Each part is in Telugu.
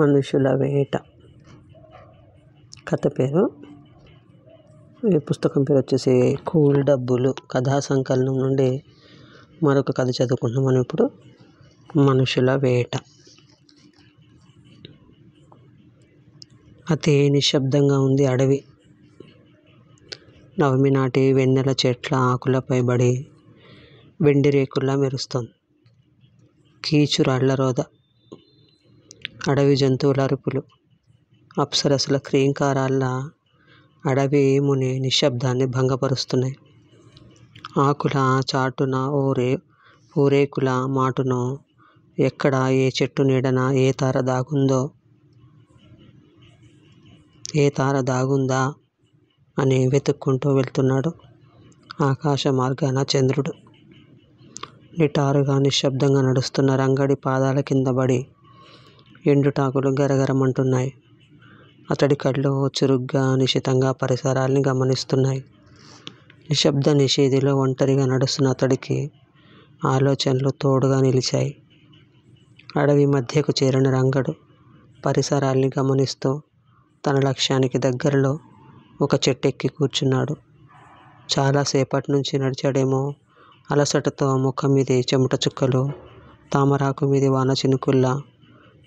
మనుషుల వేట కథ పేరు ఈ పుస్తకం పేరు వచ్చేసి కూల్ డబ్బులు కథా సంకలనం నుండి మరొక కథ చదువుకుంటున్నాం మనం ఇప్పుడు మనుషుల వేట అతి నిశ్శబ్దంగా ఉంది అడవి నవమి నాటి వెన్నెల చెట్ల ఆకులపై బడి వెండి రేకుల్లా మెరుస్తుంది కీచురాళ్ల రోద అడవి జంతువుల అరుపులు అప్సరసుల క్రీంకారాల అడవి ముని నిశ్శబ్దాన్ని భంగపరుస్తున్నాయి ఆకుల చాటున ఊరే ఊరేకుల మాటును ఎక్కడ ఏ చెట్టు నీడన ఏ తార దాగుందో ఏ తార దాగుందా అని వెతుక్కుంటూ వెళ్తున్నాడు ఆకాశ మార్గాన చంద్రుడు నిటారుగా నిశ్శబ్దంగా నడుస్తున్న రంగడి పాదాల కింద పడి ఎండుటాకులు గరగరమంటున్నాయి అతడి కళ్ళు చురుగ్గా నిశితంగా పరిసరాల్ని గమనిస్తున్నాయి నిశ్శబ్ద నిషేధిలో ఒంటరిగా నడుస్తున్న అతడికి ఆలోచనలు తోడుగా నిలిచాయి అడవి మధ్యకు చేరిన రంగడు పరిసరాల్ని గమనిస్తూ తన లక్ష్యానికి దగ్గరలో ఒక చెట్టెక్కి కూర్చున్నాడు చాలాసేపటి నుంచి నడిచాడేమో అలసటతో ముఖం మీద చెమట చుక్కలు తామరాకు మీద వాన చినుకుల్లా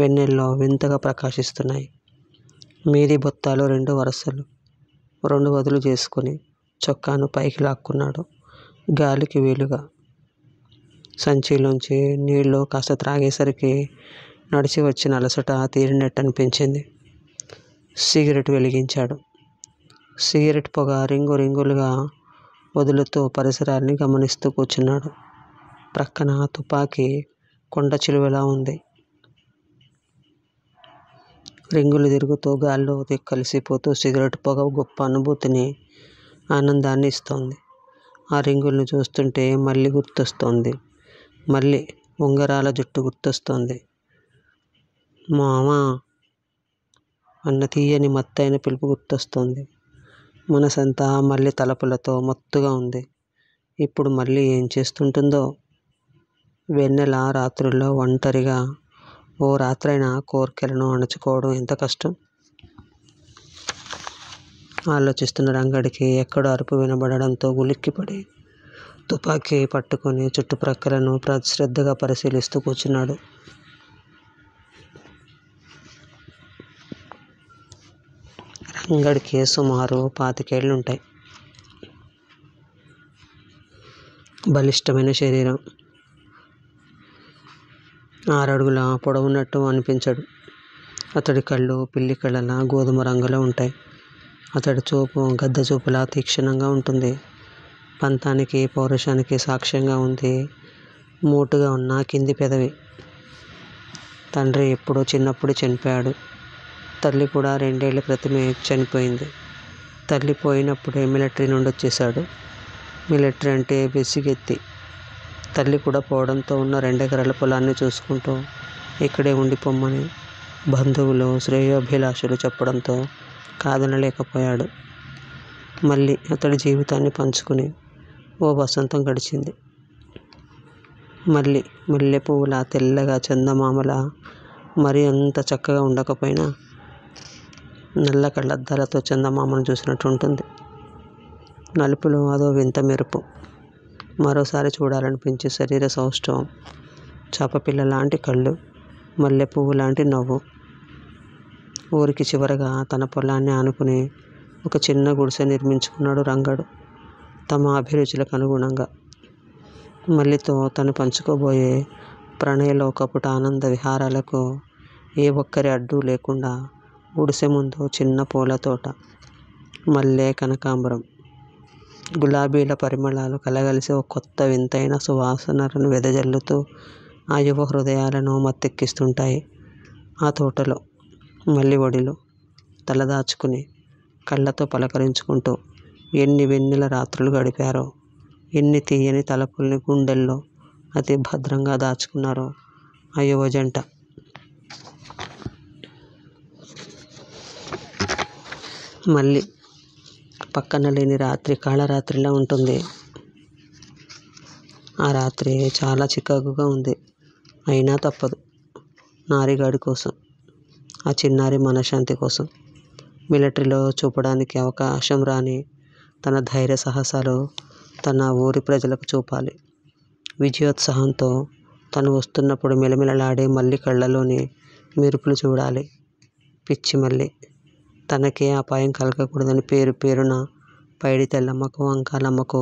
వెన్నెల్లో వింతగా ప్రకాశిస్తున్నాయి మీది బొత్తాలు రెండు వరుసలు రెండు వదులు చేసుకుని చొక్కాను పైకి లాక్కున్నాడు గాలికి వీలుగా సంచిలోంచి నీళ్లు కాస్త త్రాగేసరికి నడిచి వచ్చిన అలసట తీరినట్టు అనిపించింది సిగరెట్ వెలిగించాడు సిగరెట్ పొగ రింగు రింగులుగా వదులుతూ పరిసరాన్ని గమనిస్తూ కూర్చున్నాడు ప్రక్కన తుపాకీ కొండ చిలువలా ఉంది రింగులు తిరుగుతూ గాల్లో కలిసిపోతూ సిగరెట్ పొగ గొప్ప అనుభూతిని ఆనందాన్ని ఇస్తోంది ఆ రింగులను చూస్తుంటే మళ్ళీ గుర్తొస్తోంది మళ్ళీ ఉంగరాల జుట్టు గుర్తొస్తోంది మామ అన్న తీయని మత్తైన పిలుపు గుర్తొస్తోంది మనసంతా మళ్ళీ తలపులతో మత్తుగా ఉంది ఇప్పుడు మళ్ళీ ఏం చేస్తుంటుందో వెన్నెల రాత్రుల్లో ఒంటరిగా ఓ రాత్రైనా కోరికలను అణచుకోవడం ఎంత కష్టం ఆలోచిస్తున్న రంగడికి ఎక్కడో అరుపు వినబడడంతో ఉలిక్కిపడి తుపాకీ పట్టుకుని చుట్టుప్రక్కలను ప్రశ్రద్ధగా పరిశీలిస్తూ కూర్చున్నాడు రంగడికి సుమారు పాతికేళ్ళు ఉంటాయి బలిష్టమైన శరీరం ఆరడుగుల పొడవున్నట్టు అనిపించడు అతడి కళ్ళు పిల్లి కళ్ళలా గోధుమ రంగులో ఉంటాయి అతడి చూపు గద్ద చూపులా తీక్షణంగా ఉంటుంది పంతానికి పౌరుషానికి సాక్ష్యంగా ఉంది మోటుగా ఉన్న కింది పెదవి తండ్రి ఎప్పుడో చిన్నప్పుడు చనిపోయాడు తల్లి కూడా రెండేళ్ల క్రితమే చనిపోయింది తల్లి పోయినప్పుడే మిలిటరీ నుండి వచ్చేసాడు మిలిటరీ అంటే బెసిగెత్తి తల్లి కూడా పోవడంతో ఉన్న రెండెకరాల పొలాన్ని చూసుకుంటూ ఇక్కడే ఉండిపోమ్మని బంధువులు శ్రేయోభిలాషులు చెప్పడంతో కాదనలేకపోయాడు మళ్ళీ అతడి జీవితాన్ని పంచుకుని ఓ వసంతం గడిచింది మళ్ళీ మల్లె పువ్వుల తెల్లగా చందమామల మరి అంత చక్కగా ఉండకపోయినా నల్ల కళ్ళద్దాలతో చందమామను చూసినట్టు ఉంటుంది నలుపులో అదో వింత మెరుపు మరోసారి చూడాలనిపించే శరీర సౌష్టవం చేపపిల్ల లాంటి కళ్ళు మల్లె పువ్వు లాంటి నవ్వు ఊరికి చివరగా తన పొలాన్ని ఆనుకుని ఒక చిన్న గుడిసె నిర్మించుకున్నాడు రంగడు తమ అభిరుచులకు అనుగుణంగా మల్లితో తను పంచుకోబోయే ప్రణయలోకపుట ఆనంద విహారాలకు ఏ ఒక్కరి అడ్డు లేకుండా గుడిసె ముందు చిన్న పూల తోట మల్లె కనకాంబరం గులాబీల పరిమళాలు కలగలిసి ఒక కొత్త వింతైన సువాసనలను వెదజల్లుతూ ఆ యువ హృదయాలను మత్తెక్కిస్తుంటాయి ఆ తోటలో మల్లి ఒడిలో తలదాచుకుని కళ్ళతో పలకరించుకుంటూ ఎన్ని వెన్నెల రాత్రులు గడిపారో ఎన్ని తీయని తలపుల్ని గుండెల్లో అతి భద్రంగా దాచుకున్నారో ఆ యువ జంట మళ్ళీ పక్కన లేని రాత్రి రాత్రిలా ఉంటుంది ఆ రాత్రి చాలా చికాకుగా ఉంది అయినా తప్పదు నారిగాడి కోసం ఆ చిన్నారి మనశ్శాంతి కోసం మిలిటరీలో చూపడానికి అవకాశం రాని తన ధైర్య సాహసాలు తన ఊరి ప్రజలకు చూపాలి విజయోత్సాహంతో తను వస్తున్నప్పుడు మెలమెలలాడే మళ్ళీ కళ్ళలోని మెరుపులు చూడాలి పిచ్చి మళ్ళీ తనకే అపాయం కలగకూడదని పేరు పేరున పైడి తెల్లమ్మకో వంకాలమ్మకు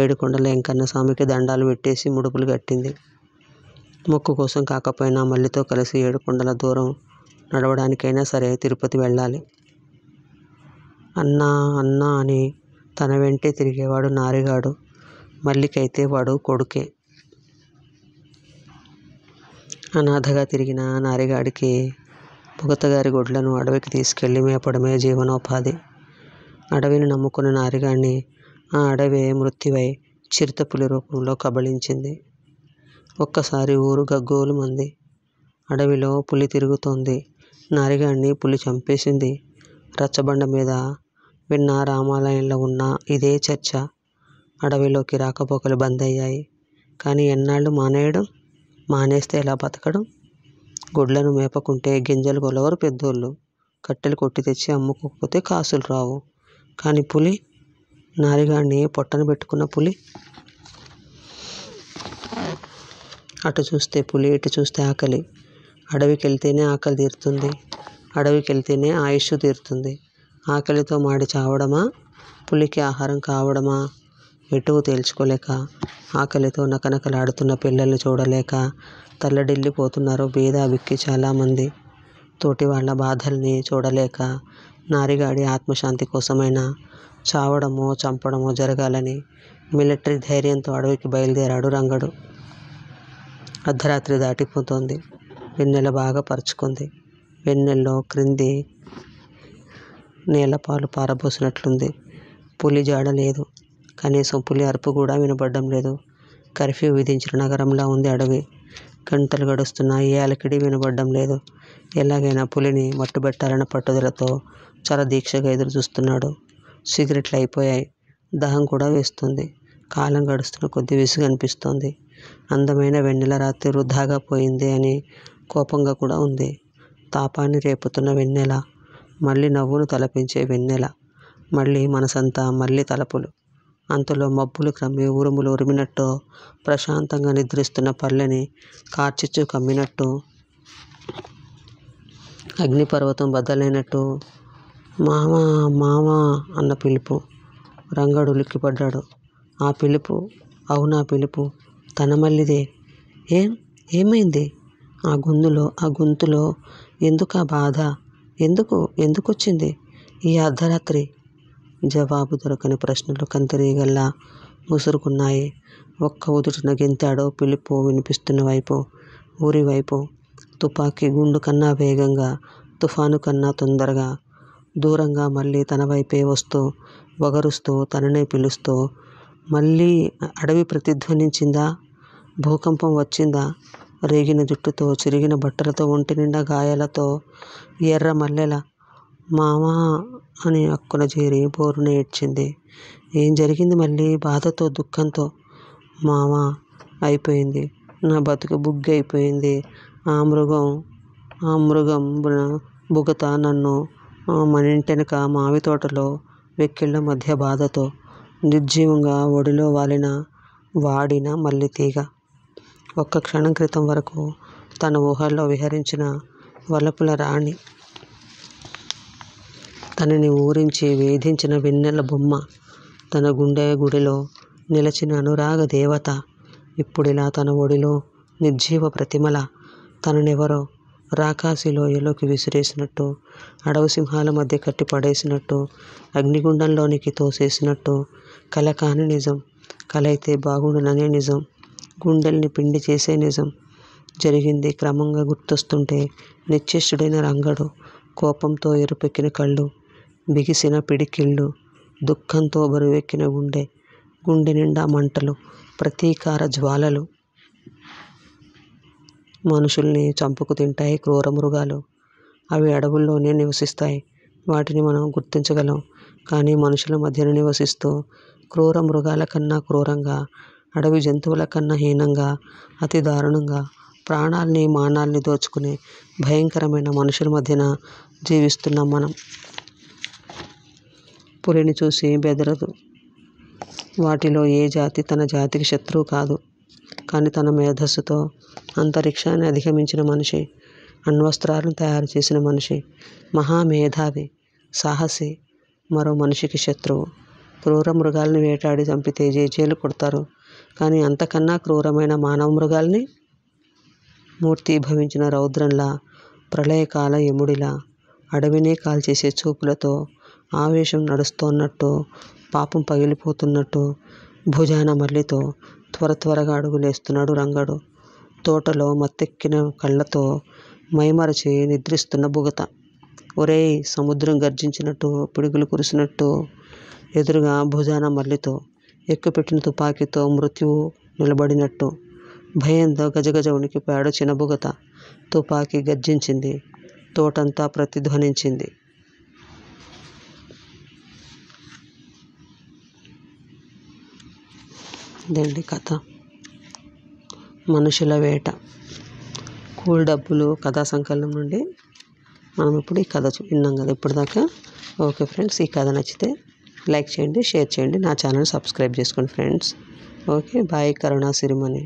ఏడుకొండల వెంకన్న స్వామికి దండాలు పెట్టేసి ముడుపులు కట్టింది మొక్కు కోసం కాకపోయినా మల్లితో కలిసి ఏడుకొండల దూరం నడవడానికైనా సరే తిరుపతి వెళ్ళాలి అన్నా అన్నా అని తన వెంటే తిరిగేవాడు నారిగాడు మల్లికైతే వాడు కొడుకే అనాథగా తిరిగిన నారిగాడికి భుగతగారి గొడ్లను అడవికి తీసుకెళ్ళి మేపడమే జీవనోపాధి అడవిని నమ్ముకున్న నారిగాణ్ణి ఆ అడవే మృత్యువై చిరుతపులి రూపంలో కబళించింది ఒక్కసారి ఊరు గగ్గోలు మంది అడవిలో పులి తిరుగుతోంది నారిగాణ్ణి పులి చంపేసింది రచ్చబండ మీద విన్న రామాలయంలో ఉన్న ఇదే చర్చ అడవిలోకి రాకపోకలు బంద్ అయ్యాయి కానీ ఎన్నాళ్ళు మానేయడం మానేస్తే ఎలా బతకడం గొడ్లను మేపకుంటే గింజలు కొలవరు పెద్దోళ్ళు కట్టెలు కొట్టి తెచ్చి అమ్ముకోకపోతే కాసులు రావు కానీ పులి నారిగాడిని పొట్టను పెట్టుకున్న పులి అటు చూస్తే పులి ఇటు చూస్తే ఆకలి అడవికి వెళ్తేనే ఆకలి తీరుతుంది అడవికి వెళ్తేనే ఆయుష్ తీరుతుంది ఆకలితో మాడి చావడమా పులికి ఆహారం కావడమా ఎటు తేల్చుకోలేక ఆకలితో నకనకలాడుతున్న పిల్లల్ని చూడలేక తల్లడిల్లిపోతున్నారు బీద అభిక్కి చాలామంది తోటి వాళ్ళ బాధల్ని చూడలేక నారిగాడి ఆత్మశాంతి కోసమైనా చావడమో చంపడమో జరగాలని మిలిటరీ ధైర్యంతో అడవికి బయలుదేరాడు రంగడు అర్ధరాత్రి దాటిపోతోంది వెన్నెల బాగా పరుచుకుంది వెన్నెల్లో క్రింది నేలపాలు పారబోసినట్లుంది పులి జాడ లేదు కనీసం పులి అరుపు కూడా వినబడడం లేదు కర్ఫ్యూ విధించిన నగరంలా ఉంది అడవి గంటలు గడుస్తున్నాయి అలికిడి వినబడడం లేదు ఎలాగైనా పులిని మట్టుబెట్టాలన్న పట్టుదలతో చాలా దీక్షగా ఎదురు చూస్తున్నాడు సిగరెట్లు అయిపోయాయి దహం కూడా వేస్తుంది కాలం గడుస్తున్న కొద్ది విసుగు అనిపిస్తోంది అందమైన వెన్నెల రాత్రి వృధాగా పోయింది అని కోపంగా కూడా ఉంది తాపాన్ని రేపుతున్న వెన్నెల మళ్ళీ నవ్వును తలపించే వెన్నెల మళ్ళీ మనసంతా మళ్ళీ తలపులు అంతలో మబ్బులు కమ్మి ఉరుములు ఉరిమినట్టు ప్రశాంతంగా నిద్రిస్తున్న పల్లెని కార్చిచ్చు కమ్మినట్టు అగ్నిపర్వతం బద్దలైనట్టు మామా మామా అన్న పిలుపు రంగడు ఉలిక్కిపడ్డాడు ఆ పిలుపు అవునా పిలుపు తన మల్లిదే ఏం ఏమైంది ఆ గుందులో ఆ గొంతులో ఎందుకు ఆ బాధ ఎందుకు ఎందుకు వచ్చింది ఈ అర్ధరాత్రి జవాబు దొరకని ప్రశ్నలు కందిరీగల్లా ముసురుకున్నాయి. ఒక్క ఉదుటున గెంతాడు పిలుపు వినిపిస్తున్న వైపు. ఊరివైపు. తుపాకీ కన్నా వేగంగా, తుఫాను కన్నా తొందరగా. దూరంగా మళ్ళీ తన వైపే వస్తూ, వగరుస్తూ, తననే పిలుస్తూ. మళ్ళీ అడవి ప్రతిధ్వనించిందా? భూకంపం వచ్చిందా? రేగిన జుట్టుతో, చిరిగిన బట్టలతో, ఒంటినిండా గాయాలతో ఎర్ర మల్లెల మావా అని అక్కున చేరి బోరున ఏడ్చింది ఏం జరిగింది మళ్ళీ బాధతో దుఃఖంతో మావా అయిపోయింది నా బతుకు బుగ్గైపోయింది ఆ మృగం ఆ మృగం బుగత నన్ను మన ఇంటెనక మావి తోటలో వెక్కిళ్ళ మధ్య బాధతో నిర్జీవంగా ఒడిలో వాలిన వాడిన మళ్ళీ తీగ ఒక్క క్షణం క్రితం వరకు తన ఊహల్లో విహరించిన వలపుల రాణి తనని ఊరించి వేధించిన వెన్నెల బొమ్మ తన గుండె గుడిలో నిలచిన అనురాగ దేవత ఇప్పుడిలా తన ఒడిలో నిర్జీవ ప్రతిమల తననెవరో రాకాసి లోయలోకి విసిరేసినట్టు అడవి సింహాల మధ్య కట్టి పడేసినట్టు అగ్నిగుండంలోనికి తోసేసినట్టు కల కాని నిజం కలైతే బాగుండుననే నిజం గుండెల్ని పిండి చేసే నిజం జరిగింది క్రమంగా గుర్తొస్తుంటే నిశ్చిష్టుడైన రంగడు కోపంతో ఎరుపెక్కిన కళ్ళు బిగిసిన పిడికిళ్ళు దుఃఖంతో బరువెక్కిన గుండె గుండె నిండా మంటలు ప్రతీకార జ్వాలలు మనుషుల్ని చంపుకు తింటాయి క్రూర మృగాలు అవి అడవుల్లోనే నివసిస్తాయి వాటిని మనం గుర్తించగలం కానీ మనుషుల మధ్యన నివసిస్తూ క్రూర మృగాల కన్నా క్రూరంగా అడవి జంతువుల కన్నా హీనంగా అతి దారుణంగా ప్రాణాల్ని మానాల్ని దోచుకునే భయంకరమైన మనుషుల మధ్యన జీవిస్తున్నాం మనం పులిని చూసి బెదరదు వాటిలో ఏ జాతి తన జాతికి శత్రువు కాదు కానీ తన మేధస్సుతో అంతరిక్షాన్ని అధిగమించిన మనిషి అణ్వస్త్రాలను తయారు చేసిన మనిషి మహామేధావి సాహసి మరో మనిషికి శత్రువు క్రూర మృగాల్ని వేటాడి చంపితే జేజేలు కొడతారు కానీ అంతకన్నా క్రూరమైన మానవ మృగాల్ని మూర్తిభవించిన రౌద్రంలా ప్రళయకాల యముడిలా అడవినే కాల్చేసే చూపులతో ఆవేశం నడుస్తున్నట్టు పాపం పగిలిపోతున్నట్టు భుజాన మల్లితో త్వర త్వరగా అడుగులేస్తున్నాడు రంగడు తోటలో మత్తెక్కిన కళ్ళతో మైమరచి నిద్రిస్తున్న బుగత ఒరేయ్ సముద్రం గర్జించినట్టు పిడుగులు కురిసినట్టు ఎదురుగా భుజాన మల్లితో ఎక్కుపెట్టిన తుపాకీతో మృత్యువు నిలబడినట్టు భయంతో గజగజ ఉనికిపోయాడు చిన్నబుగత తుపాకీ గర్జించింది తోటంతా ప్రతిధ్వనించింది ఇదండి కథ మనుషుల వేట కూల్ డబ్బులు కథా సంకలనం నుండి మనం ఇప్పుడు ఈ కథ విన్నాం కదా ఇప్పటిదాకా దాకా ఓకే ఫ్రెండ్స్ ఈ కథ నచ్చితే లైక్ చేయండి షేర్ చేయండి నా ఛానల్ సబ్స్క్రైబ్ చేసుకోండి ఫ్రెండ్స్ ఓకే బాయ్ కరుణా సిరిమణి